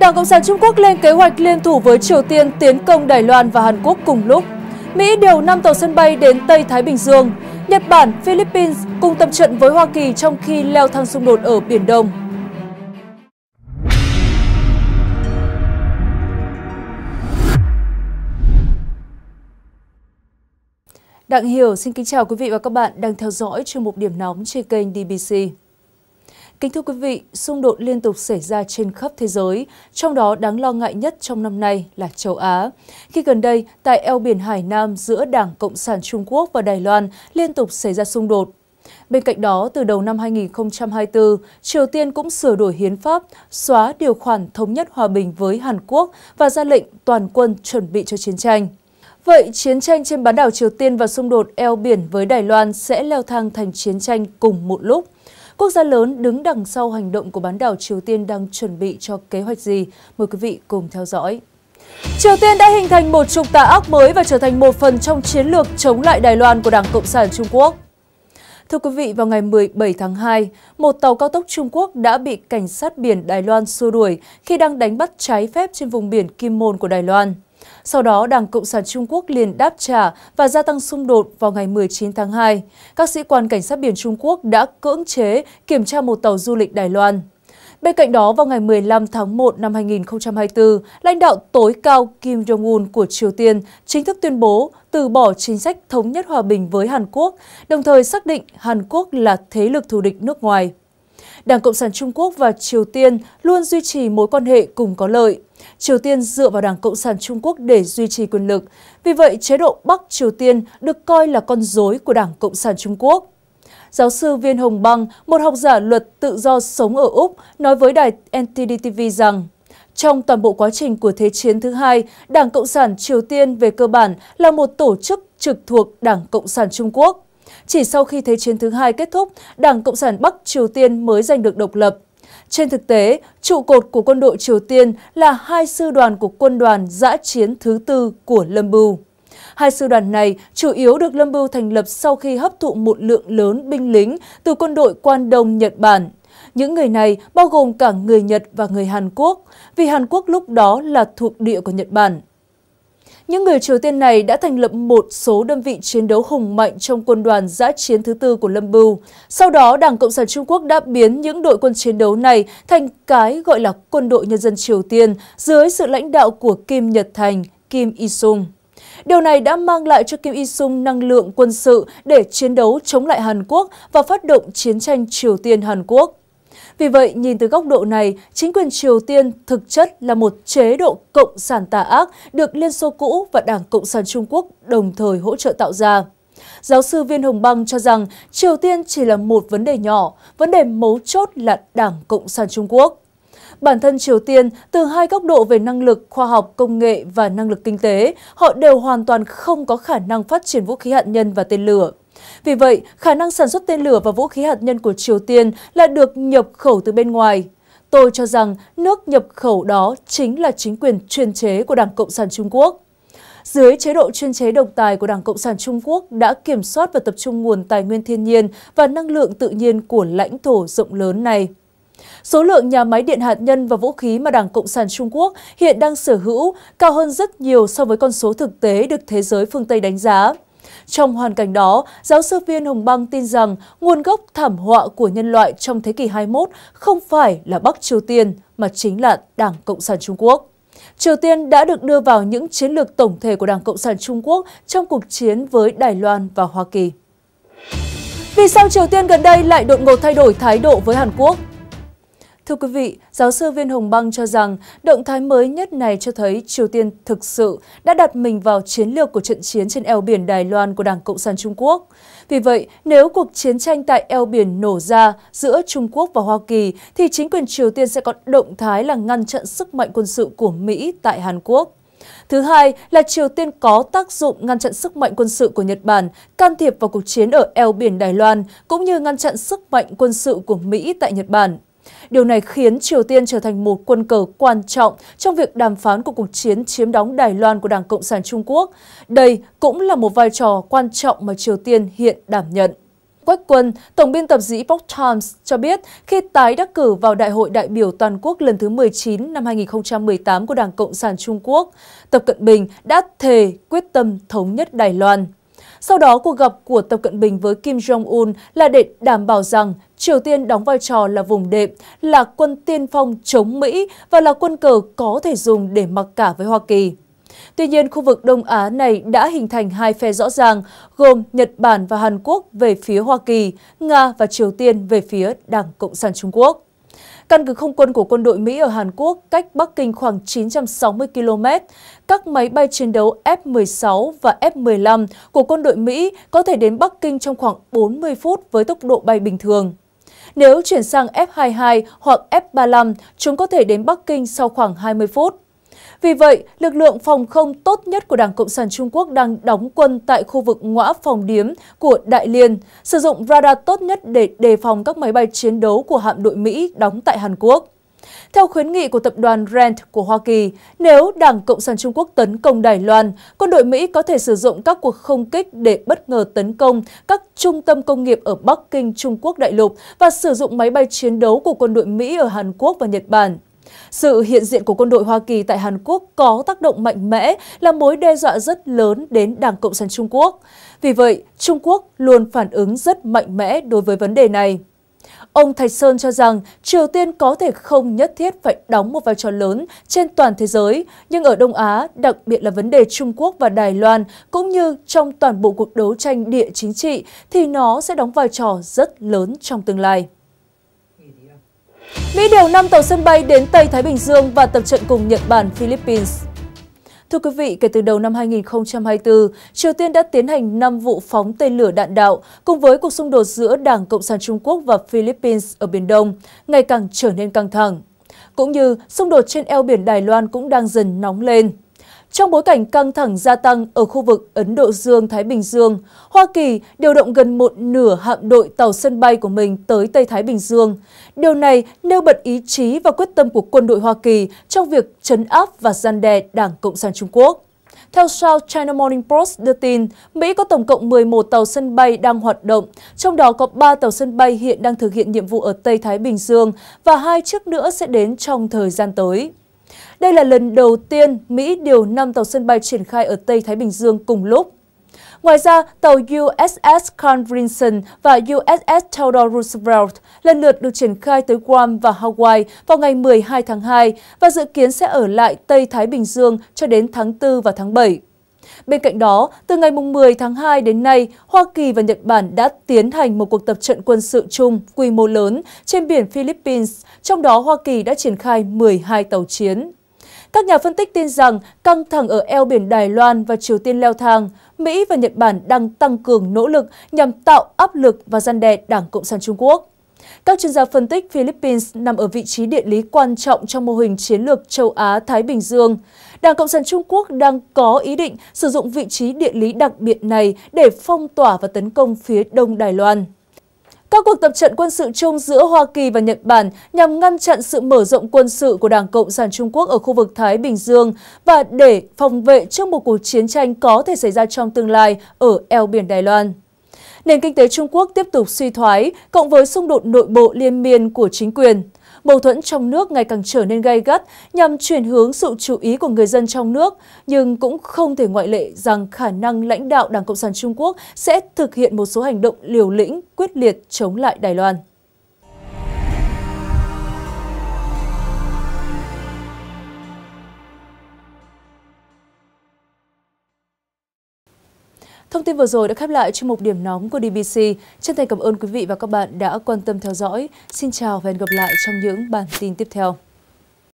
Đảng Cộng sản Trung Quốc lên kế hoạch liên thủ với Triều Tiên tiến công Đài Loan và Hàn Quốc cùng lúc. Mỹ điều 5 tàu sân bay đến Tây Thái Bình Dương. Nhật Bản, Philippines cùng tập trận với Hoa Kỳ trong khi leo thang xung đột ở Biển Đông. Đặng Hiểu xin kính chào quý vị và các bạn đang theo dõi chương mục điểm nóng trên kênh DBC. Kính thưa quý vị, xung đột liên tục xảy ra trên khắp thế giới, trong đó đáng lo ngại nhất trong năm nay là châu Á. Khi gần đây, tại eo biển Hải Nam giữa Đảng Cộng sản Trung Quốc và Đài Loan liên tục xảy ra xung đột. Bên cạnh đó, từ đầu năm 2024, Triều Tiên cũng sửa đổi hiến pháp, xóa điều khoản thống nhất hòa bình với Hàn Quốc và ra lệnh toàn quân chuẩn bị cho chiến tranh. Vậy chiến tranh trên bán đảo Triều Tiên và xung đột eo biển với Đài Loan sẽ leo thang thành chiến tranh cùng một lúc. Quốc gia lớn đứng đằng sau hành động của bán đảo Triều Tiên đang chuẩn bị cho kế hoạch gì? Mời quý vị cùng theo dõi. Triều Tiên đã hình thành một trục tà ác mới và trở thành một phần trong chiến lược chống lại Đài Loan của Đảng Cộng sản Trung Quốc. Thưa quý vị, vào ngày 17 tháng 2, một tàu cao tốc Trung Quốc đã bị cảnh sát biển Đài Loan xua đuổi khi đang đánh bắt trái phép trên vùng biển Kim Môn của Đài Loan. Sau đó, Đảng Cộng sản Trung Quốc liền đáp trả và gia tăng xung đột vào ngày 19 tháng 2. Các sĩ quan cảnh sát biển Trung Quốc đã cưỡng chế kiểm tra một tàu du lịch Đài Loan. Bên cạnh đó, vào ngày 15 tháng 1 năm 2024, lãnh đạo tối cao Kim Jong-un của Triều Tiên chính thức tuyên bố từ bỏ chính sách thống nhất hòa bình với Hàn Quốc, đồng thời xác định Hàn Quốc là thế lực thù địch nước ngoài. Đảng Cộng sản Trung Quốc và Triều Tiên luôn duy trì mối quan hệ cùng có lợi. Triều Tiên dựa vào Đảng Cộng sản Trung Quốc để duy trì quyền lực. Vì vậy, chế độ Bắc Triều Tiên được coi là con rối của Đảng Cộng sản Trung Quốc. Giáo sư Viên Hồng Băng, một học giả luật tự do sống ở Úc, nói với đài NTD-TV rằng trong toàn bộ quá trình của Thế chiến thứ hai, Đảng Cộng sản Triều Tiên về cơ bản là một tổ chức trực thuộc Đảng Cộng sản Trung Quốc. Chỉ sau khi Thế chiến thứ hai kết thúc, Đảng Cộng sản Bắc Triều Tiên mới giành được độc lập. Trên thực tế, trụ cột của quân đội Triều Tiên là hai sư đoàn của quân đoàn giã chiến thứ tư của Lâm Bưu. Hai sư đoàn này chủ yếu được Lâm Bưu thành lập sau khi hấp thụ một lượng lớn binh lính từ quân đội quan đông Nhật Bản. Những người này bao gồm cả người Nhật và người Hàn Quốc, vì Hàn Quốc lúc đó là thuộc địa của Nhật Bản. Những người Triều Tiên này đã thành lập một số đơn vị chiến đấu hùng mạnh trong quân đoàn giã chiến thứ tư của Lâm Bưu. Sau đó, Đảng Cộng sản Trung Quốc đã biến những đội quân chiến đấu này thành cái gọi là quân đội nhân dân Triều Tiên dưới sự lãnh đạo của Kim Nhật Thành, Kim Il-sung. Điều này đã mang lại cho Kim Il-sung năng lượng quân sự để chiến đấu chống lại Hàn Quốc và phát động chiến tranh Triều Tiên-Hàn Quốc. Vì vậy, nhìn từ góc độ này, chính quyền Triều Tiên thực chất là một chế độ cộng sản tà ác được Liên Xô cũ và Đảng Cộng sản Trung Quốc đồng thời hỗ trợ tạo ra. Giáo sư Viên Hồng Băng cho rằng Triều Tiên chỉ là một vấn đề nhỏ, vấn đề mấu chốt là Đảng Cộng sản Trung Quốc. Bản thân Triều Tiên, từ hai góc độ về năng lực, khoa học, công nghệ và năng lực kinh tế, họ đều hoàn toàn không có khả năng phát triển vũ khí hạt nhân và tên lửa. Vì vậy, khả năng sản xuất tên lửa và vũ khí hạt nhân của Triều Tiên là được nhập khẩu từ bên ngoài. Tôi cho rằng nước nhập khẩu đó chính là chính quyền chuyên chế của Đảng Cộng sản Trung Quốc. Dưới chế độ chuyên chế độc tài của Đảng Cộng sản Trung Quốc đã kiểm soát và tập trung nguồn tài nguyên thiên nhiên và năng lượng tự nhiên của lãnh thổ rộng lớn này. Số lượng nhà máy điện hạt nhân và vũ khí mà Đảng Cộng sản Trung Quốc hiện đang sở hữu cao hơn rất nhiều so với con số thực tế được thế giới phương Tây đánh giá. Trong hoàn cảnh đó, giáo sư Viên Hồng Băng tin rằng nguồn gốc thảm họa của nhân loại trong thế kỷ 21 không phải là Bắc Triều Tiên mà chính là Đảng Cộng sản Trung Quốc. Triều Tiên đã được đưa vào những chiến lược tổng thể của Đảng Cộng sản Trung Quốc trong cuộc chiến với Đài Loan và Hoa Kỳ. Vì sao Triều Tiên gần đây lại đột ngột thay đổi thái độ với Hàn Quốc? Thưa quý vị, giáo sư Viên Hồng Băng cho rằng động thái mới nhất này cho thấy Triều Tiên thực sự đã đặt mình vào chiến lược của trận chiến trên eo biển Đài Loan của Đảng Cộng sản Trung Quốc. Vì vậy, nếu cuộc chiến tranh tại eo biển nổ ra giữa Trung Quốc và Hoa Kỳ, thì chính quyền Triều Tiên sẽ có động thái là ngăn chặn sức mạnh quân sự của Mỹ tại Hàn Quốc. Thứ hai là Triều Tiên có tác dụng ngăn chặn sức mạnh quân sự của Nhật Bản, can thiệp vào cuộc chiến ở eo biển Đài Loan, cũng như ngăn chặn sức mạnh quân sự của Mỹ tại Nhật Bản. Điều này khiến Triều Tiên trở thành một quân cờ quan trọng trong việc đàm phán của cuộc chiến chiếm đóng Đài Loan của Đảng Cộng sản Trung Quốc. Đây cũng là một vai trò quan trọng mà Triều Tiên hiện đảm nhận. Quách Quân, tổng biên tập dĩ Post Times cho biết khi tái đắc cử vào Đại hội đại biểu toàn quốc lần thứ 19 năm 2018 của Đảng Cộng sản Trung Quốc, Tập Cận Bình đã thề quyết tâm thống nhất Đài Loan. Sau đó, cuộc gặp của Tập Cận Bình với Kim Jong-un là để đảm bảo rằng Triều Tiên đóng vai trò là vùng đệm, là quân tiên phong chống Mỹ và là quân cờ có thể dùng để mặc cả với Hoa Kỳ. Tuy nhiên, khu vực Đông Á này đã hình thành hai phe rõ ràng, gồm Nhật Bản và Hàn Quốc về phía Hoa Kỳ, Nga và Triều Tiên về phía Đảng Cộng sản Trung Quốc. Căn cứ không quân của quân đội Mỹ ở Hàn Quốc cách Bắc Kinh khoảng 960 km, các máy bay chiến đấu F-16 và F-15 của quân đội Mỹ có thể đến Bắc Kinh trong khoảng 40 phút với tốc độ bay bình thường. Nếu chuyển sang F-22 hoặc F-35, chúng có thể đến Bắc Kinh sau khoảng 20 phút. Vì vậy, lực lượng phòng không tốt nhất của Đảng Cộng sản Trung Quốc đang đóng quân tại khu vực ngõ phòng điếm của Đại Liên, sử dụng radar tốt nhất để đề phòng các máy bay chiến đấu của hạm đội Mỹ đóng tại Hàn Quốc. Theo khuyến nghị của tập đoàn Rand của Hoa Kỳ, nếu Đảng Cộng sản Trung Quốc tấn công Đài Loan, quân đội Mỹ có thể sử dụng các cuộc không kích để bất ngờ tấn công các trung tâm công nghiệp ở Bắc Kinh, Trung Quốc đại lục và sử dụng máy bay chiến đấu của quân đội Mỹ ở Hàn Quốc và Nhật Bản. Sự hiện diện của quân đội Hoa Kỳ tại Hàn Quốc có tác động mạnh mẽ là mối đe dọa rất lớn đến Đảng Cộng sản Trung Quốc. Vì vậy, Trung Quốc luôn phản ứng rất mạnh mẽ đối với vấn đề này. Ông Thạch Sơn cho rằng Triều Tiên có thể không nhất thiết phải đóng một vai trò lớn trên toàn thế giới, nhưng ở Đông Á, đặc biệt là vấn đề Trung Quốc và Đài Loan, cũng như trong toàn bộ cuộc đấu tranh địa chính trị, thì nó sẽ đóng vai trò rất lớn trong tương lai. Mỹ điều 5 tàu sân bay đến Tây Thái Bình Dương và tập trận cùng Nhật Bản, Philippines. Thưa quý vị, kể từ đầu năm 2024, Triều Tiên đã tiến hành 5 vụ phóng tên lửa đạn đạo cùng với cuộc xung đột giữa Đảng Cộng sản Trung Quốc và Philippines ở Biển Đông ngày càng trở nên căng thẳng. Cũng như xung đột trên eo biển Đài Loan cũng đang dần nóng lên. Trong bối cảnh căng thẳng gia tăng ở khu vực Ấn Độ Dương-Thái Bình Dương, Hoa Kỳ điều động gần một nửa hạm đội tàu sân bay của mình tới Tây Thái Bình Dương. Điều này nêu bật ý chí và quyết tâm của quân đội Hoa Kỳ trong việc chấn áp và gian đe Đảng Cộng sản Trung Quốc. Theo South China Morning Post đưa tin, Mỹ có tổng cộng 11 tàu sân bay đang hoạt động, trong đó có 3 tàu sân bay hiện đang thực hiện nhiệm vụ ở Tây Thái Bình Dương và hai chiếc nữa sẽ đến trong thời gian tới. Đây là lần đầu tiên Mỹ điều 5 tàu sân bay triển khai ở Tây Thái Bình Dương cùng lúc. Ngoài ra, tàu USS Convinson và USS Theodore Roosevelt lần lượt được triển khai tới Guam và Hawaii vào ngày 12 tháng 2 và dự kiến sẽ ở lại Tây Thái Bình Dương cho đến tháng 4 và tháng 7. Bên cạnh đó, từ ngày 10 tháng 2 đến nay, Hoa Kỳ và Nhật Bản đã tiến hành một cuộc tập trận quân sự chung quy mô lớn trên biển Philippines, trong đó Hoa Kỳ đã triển khai 12 tàu chiến. Các nhà phân tích tin rằng căng thẳng ở eo biển Đài Loan và Triều Tiên leo thang, Mỹ và Nhật Bản đang tăng cường nỗ lực nhằm tạo áp lực và gian đe Đảng Cộng sản Trung Quốc. Các chuyên gia phân tích Philippines nằm ở vị trí địa lý quan trọng trong mô hình chiến lược châu Á-Thái Bình Dương. Đảng Cộng sản Trung Quốc đang có ý định sử dụng vị trí địa lý đặc biệt này để phong tỏa và tấn công phía đông Đài Loan. Các cuộc tập trận quân sự chung giữa Hoa Kỳ và Nhật Bản nhằm ngăn chặn sự mở rộng quân sự của Đảng Cộng sản Trung Quốc ở khu vực Thái Bình Dương và để phòng vệ trước một cuộc chiến tranh có thể xảy ra trong tương lai ở eo biển Đài Loan nền kinh tế Trung Quốc tiếp tục suy thoái, cộng với xung đột nội bộ liên miên của chính quyền. Mâu thuẫn trong nước ngày càng trở nên gay gắt nhằm chuyển hướng sự chú ý của người dân trong nước, nhưng cũng không thể ngoại lệ rằng khả năng lãnh đạo Đảng Cộng sản Trung Quốc sẽ thực hiện một số hành động liều lĩnh, quyết liệt chống lại Đài Loan. Thông tin vừa rồi đã khép lại chuyên mục điểm nóng của DBC. Chân thành cảm ơn quý vị và các bạn đã quan tâm theo dõi. Xin chào và hẹn gặp lại trong những bản tin tiếp theo.